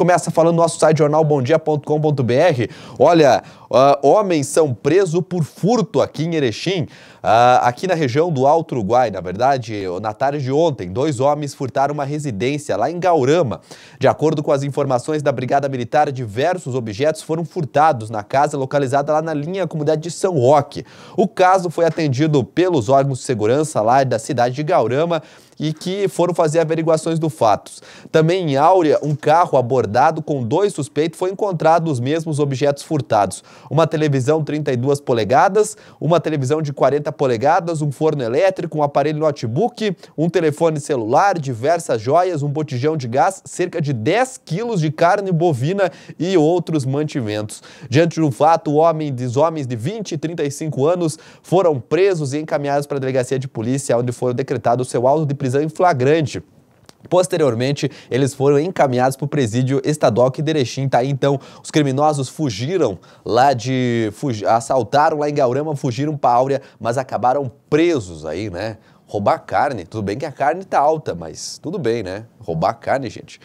começa falando no nosso site bomdia.com.br. Olha, Uh, homens são presos por furto aqui em Erechim, uh, aqui na região do Alto Uruguai. Na verdade, na tarde de ontem, dois homens furtaram uma residência lá em Gaurama. De acordo com as informações da Brigada Militar, diversos objetos foram furtados na casa localizada lá na linha comunidade de São Roque. O caso foi atendido pelos órgãos de segurança lá da cidade de Gaurama e que foram fazer averiguações do fatos. Também em Áurea, um carro abordado com dois suspeitos foi encontrado os mesmos objetos furtados uma televisão 32 polegadas, uma televisão de 40 polegadas, um forno elétrico, um aparelho notebook, um telefone celular, diversas joias, um botijão de gás, cerca de 10 quilos de carne bovina e outros mantimentos. Diante do fato, homens, homens de 20 e 35 anos foram presos e encaminhados para a delegacia de polícia, onde foram decretados seu auto de prisão em flagrante. Posteriormente, eles foram encaminhados para o presídio estadual de Derechim tá aí. Então, os criminosos fugiram lá de... Fugi, assaltaram lá em Gaurama, fugiram para Áurea, mas acabaram presos aí, né? Roubar carne, tudo bem que a carne tá alta, mas tudo bem, né? Roubar carne, gente.